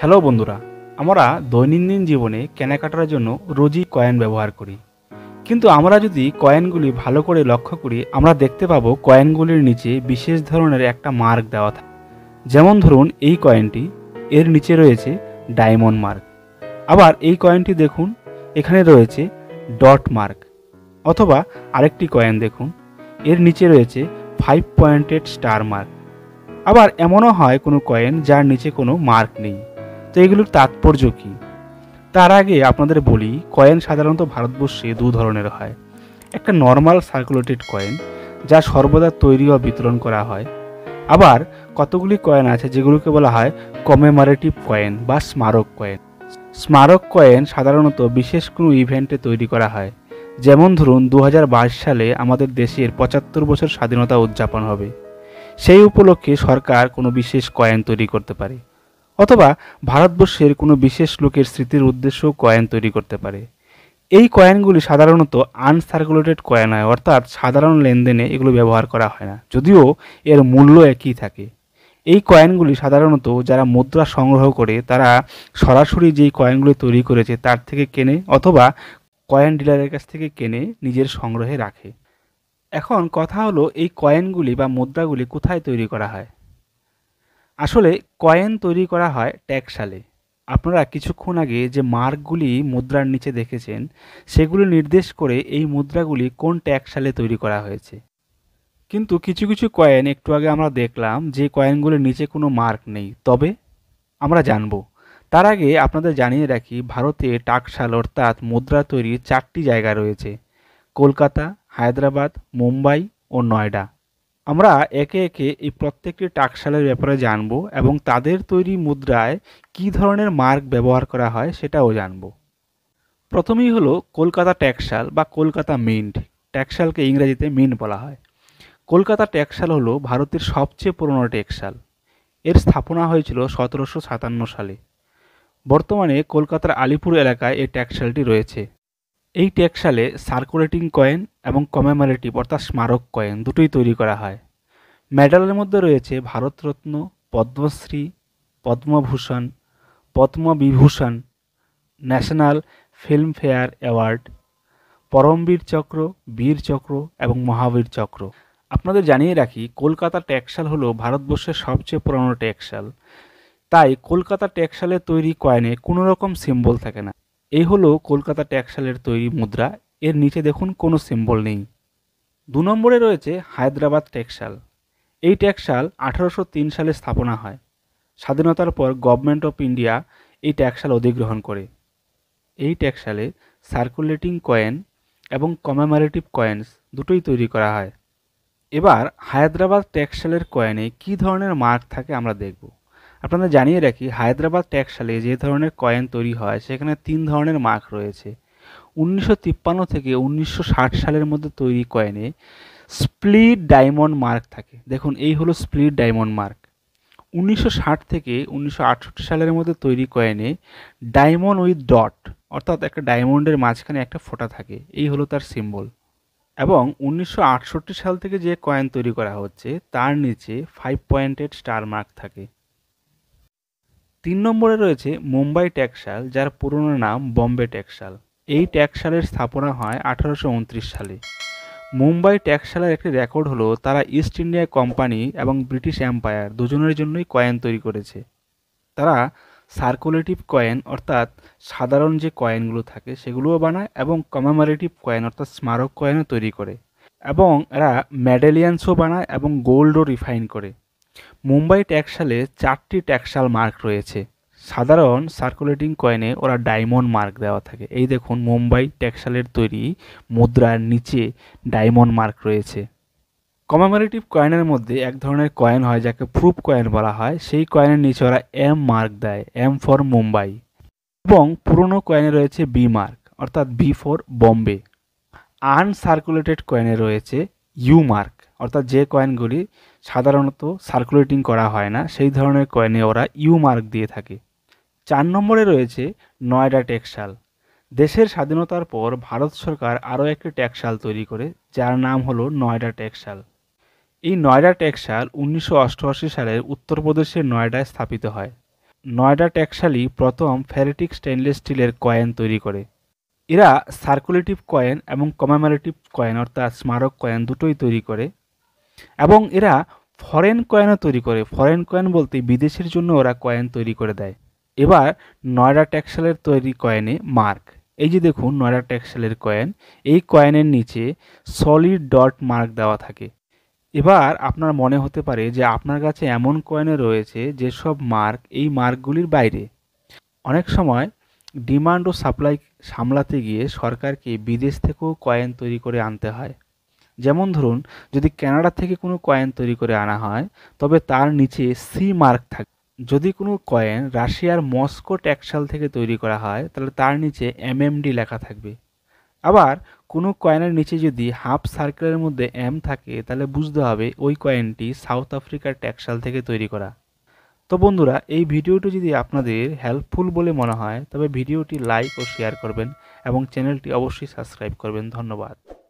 hello বন্ধুরা আমরা দৈনন্দিন জীবনে কেনাকাটার জন্য রোজই কয়েন ব্যবহার করি কিন্তু আমরা যদি কয়েনগুলি ভালো করে লক্ষ্য করি আমরা দেখতে পাবো কয়েনগুলির নিচে বিশেষ ধরনের একটা মার্ক দেওয়া থাকে যেমন ধরুন এই কয়েনটি এর নিচে রয়েছে ডায়মন্ড মার্ক আবার এই কয়েনটি দেখুন এখানে রয়েছে ডট মার্ক অথবা আরেকটি কয়েন দেখুন এর নিচে রয়েছে ফাইভ পয়েন্টেড স্টার মার্ক আবার এমনও হয় কোনো কয়েন যার নিচে কোনো মার্ক নেই তো এগুলোর তাৎপর্য কী তার আগে আপনাদের বলি কয়েন সাধারণত ভারতবর্ষে দু ধরনের হয় একটা নর্মাল সার্কুলেটেড কয়েন যা সর্বদা তৈরি ও বিতরণ করা হয় আবার কতগুলি কয়েন আছে যেগুলোকে বলা হয় কমেমারেটিভ কয়েন বা স্মারক কয়েন স্মারক কয়েন সাধারণত বিশেষ কোনো ইভেন্টে তৈরি করা হয় যেমন ধরুন দু সালে আমাদের দেশের পঁচাত্তর বছর স্বাধীনতা উদযাপন হবে সেই উপলক্ষে সরকার কোনো বিশেষ কয়েন তৈরি করতে পারে অথবা ভারতবর্ষের কোনো বিশেষ লোকের স্মৃতির উদ্দেশ্য কয়েন তৈরি করতে পারে এই কয়েনগুলি সাধারণত আনসার্কুলেটেড কয়েন হয় অর্থাৎ সাধারণ লেনদেনে এগুলো ব্যবহার করা হয় না যদিও এর মূল্য একই থাকে এই কয়েনগুলি সাধারণত যারা মুদ্রা সংগ্রহ করে তারা সরাসরি যেই কয়েনগুলি তৈরি করেছে তার থেকে কেনে অথবা কয়েন ডিলারের কাছ থেকে কেনে নিজের সংগ্রহে রাখে এখন কথা হলো এই কয়েনগুলি বা মুদ্রাগুলি কোথায় তৈরি করা হয় আসলে কয়েন তৈরি করা হয় ট্যাক্সালে আপনারা কিছুক্ষণ আগে যে মার্কগুলি মুদ্রার নিচে দেখেছেন সেগুলো নির্দেশ করে এই মুদ্রাগুলি কোন ট্যাক্সালে তৈরি করা হয়েছে কিন্তু কিছু কিছু কয়েন একটু আগে আমরা দেখলাম যে কয়েনগুলোর নিচে কোনো মার্ক নেই তবে আমরা জানব তার আগে আপনাদের জানিয়ে রাখি ভারতে টাকশাল অর্থাৎ মুদ্রা তৈরির চারটি জায়গা রয়েছে কলকাতা হায়দ্রাবাদ মুম্বাই ও নয়ডা আমরা একে একে এই প্রত্যেকটি টাকশালের ব্যাপারে জানব এবং তাদের তৈরি মুদ্রায় কি ধরনের মার্ক ব্যবহার করা হয় সেটাও জানব প্রথমেই হলো কলকাতা ট্যাক্সাল বা কলকাতা মিন্ট ট্যাক্সালকে ইংরেজিতে মিন্ট বলা হয় কলকাতা ট্যাক্সাল হলো ভারতের সবচেয়ে পুরনো ট্যাক্সাল এর স্থাপনা হয়েছিল সতেরোশো সাতান্ন সালে বর্তমানে কলকাতার আলিপুর এলাকায় এই ট্যাক্সালটি রয়েছে এই ট্যাক্সালে সালে সার্কুলেটিং কয়েন এবং কমেমারেটিভ অর্থাৎ স্মারক কয়েন দুটোই তৈরি করা হয় মেডালের মধ্যে রয়েছে Bharat Ratna Padma Shri Padma Bhushan Padma Vibhushan national Filmfare award Param Vir Chakra Vir চক্র এবং মহাবীর চক্র আপনাদের জানিয়ে রাখি কলকাতা ট্যাক্সাল হলো ভারতবর্ষের সবচেয়ে পুরনো ট্যাক্সাল তাই কলকাতা ট্যাক্সালে তৈরি কয়েনে কোনো রকম সিম্বল থাকে না এই হলো কলকাতা ট্যাক্সালের তৈরি মুদ্রা এর নিচে দেখুন কোনো সিম্বল নেই দু নম্বরে রয়েছে হায়দ্রাবাদ ট্যাক্সাল এই ট্যাক্সাল আঠারোশো তিন সালে স্থাপনা হয় স্বাধীনতার পর গভর্নমেন্ট অফ ইন্ডিয়া এই ট্যাক্সাল অধিগ্রহণ করে এই ট্যাক্সালে সার্কুলেটিং কয়েন এবং কমেমারেটিভ কয়েন্স দুটোই তৈরি করা হয় এবার হায়দ্রাবাদ ট্যাক্সালের কয়েনে কি ধরনের মার্ক থাকে আমরা দেখব আপনাদের জানিয়ে রাখি হায়দ্রাবাদ ট্যাক্সালে যে ধরনের কয়েন তৈরি হয় সেখানে তিন ধরনের মার্ক রয়েছে উনিশশো থেকে উনিশশো সালের মধ্যে তৈরি কয়েনে স্প্লিট ডায়মন্ড মার্ক থাকে দেখুন এই হলো স্প্লিট ডায়মন্ড মার্ক উনিশশো থেকে উনিশশো সালের মধ্যে তৈরি কয়েনে ডায়মন্ড উইথ ডট অর্থাৎ একটা ডায়মন্ডের মাঝখানে একটা ফোঁটা থাকে এই হলো তার সিম্বল এবং উনিশশো সাল থেকে যে কয়েন তৈরি করা হচ্ছে তার নিচে ফাইভ পয়েন্টেড স্টার মার্ক থাকে তিন নম্বরে রয়েছে মুম্বাই ট্যাক্সাল যার পুরনো নাম বম্বে ট্যাক্সাল এই ট্যাক্সালের স্থাপনা হয় আঠারোশো সালে মুম্বাই ট্যাক্সালের একটি রেকর্ড হলো তারা ইস্ট ইন্ডিয়া কোম্পানি এবং ব্রিটিশ এম্পায়ার দুজনের জন্যই কয়েন তৈরি করেছে তারা সার্কুলেটিভ কয়েন অর্থাৎ সাধারণ যে কয়েনগুলো থাকে সেগুলোও বানায় এবং কমেমারেটিভ কয়েন অর্থাৎ স্মারক কয়েনও তৈরি করে এবং এরা মেডেলিয়ান্সও বানায় এবং গোল্ডও রিফাইন করে মুম্বাই ট্যাক্সালে চারটি ট্যাক্সাল মার্ক রয়েছে সাধারণ সার্কুলেটিং কয়েনে ওরা ডায়মন্ড মার্ক দেওয়া থাকে এই দেখুন মুম্বাই ট্যাক্সালের তৈরি মুদ্রার নিচে ডায়মন্ড মার্ক রয়েছে কমেমোরেটিভ কয়েনের মধ্যে এক ধরনের কয়েন হয় যাকে প্রুফ কয়েন বলা হয় সেই কয়েনের নিচে ওরা এম মার্ক দেয় এম ফর মুম্বাই এবং পুরনো কয়েনে রয়েছে বি মার্ক অর্থাৎ বি ফর বম্বে আনসার্কুলেটেড কয়েনে রয়েছে ইউ মার্ক অর্থাৎ যে কয়েনগুলি সাধারণত সার্কুলেটিং করা হয় না সেই ধরনের কয়েনে ওরা ইউ মার্ক দিয়ে থাকে চার নম্বরে রয়েছে নয়ডা টেক্সাল দেশের স্বাধীনতার পর ভারত সরকার আরও একটি টেক্সটাইল তৈরি করে যার নাম হলো নয়ডা টেক্সাল এই নয়ডা টেক্সাল উনিশশো অষ্টআশি সালের উত্তরপ্রদেশের নয়ডায় স্থাপিত হয় নয়ডা ট্যাক্সালই প্রথম ফেরেটিক স্টেনলেস স্টিলের কয়েন তৈরি করে এরা সার্কুলেটিভ কয়েন এবং কমেমারেটিভ কয়েন অর্থাৎ স্মারক কয়েন দুটোই তৈরি করে এবং এরা ফরেন কয়েনও তৈরি করে ফরেন কয়েন বলতে বিদেশের জন্য ওরা কয়েন তৈরি করে দেয় এবার নয়ডা ট্যাক্সেলের তৈরি কয়েনে মার্ক এই যে দেখুন নয়ডা ট্যাক্সেলের কয়েন এই কয়েনের নিচে সলিড ডট মার্ক দেওয়া থাকে এবার আপনার মনে হতে পারে যে আপনার কাছে এমন কয়েনে রয়েছে যেসব মার্ক এই মার্কগুলির বাইরে অনেক সময় ডিমান্ড ও সাপ্লাই সামলাতে গিয়ে সরকারকে বিদেশ থেকেও কয়েন তৈরি করে আনতে হয় যেমন ধরুন যদি ক্যানাডা থেকে কোনো কয়েন তৈরি করে আনা হয় তবে তার নিচে সি মার্ক থাকে যদি কোনো কয়েন রাশিয়ার মস্কো ট্যাক্সাল থেকে তৈরি করা হয় তাহলে তার নিচে এমএমডি লেখা থাকবে আবার কোনো কয়েনের নিচে যদি হাফ সার্কেলের মধ্যে এম থাকে তাহলে বুঝতে হবে ওই কয়েনটি সাউথ আফ্রিকার ট্যাক্সাল থেকে তৈরি করা তো বন্ধুরা এই ভিডিওটি যদি আপনাদের হেল্পফুল বলে মনে হয় তবে ভিডিওটি লাইক ও শেয়ার করবেন এবং চ্যানেলটি অবশ্যই সাবস্ক্রাইব করবেন ধন্যবাদ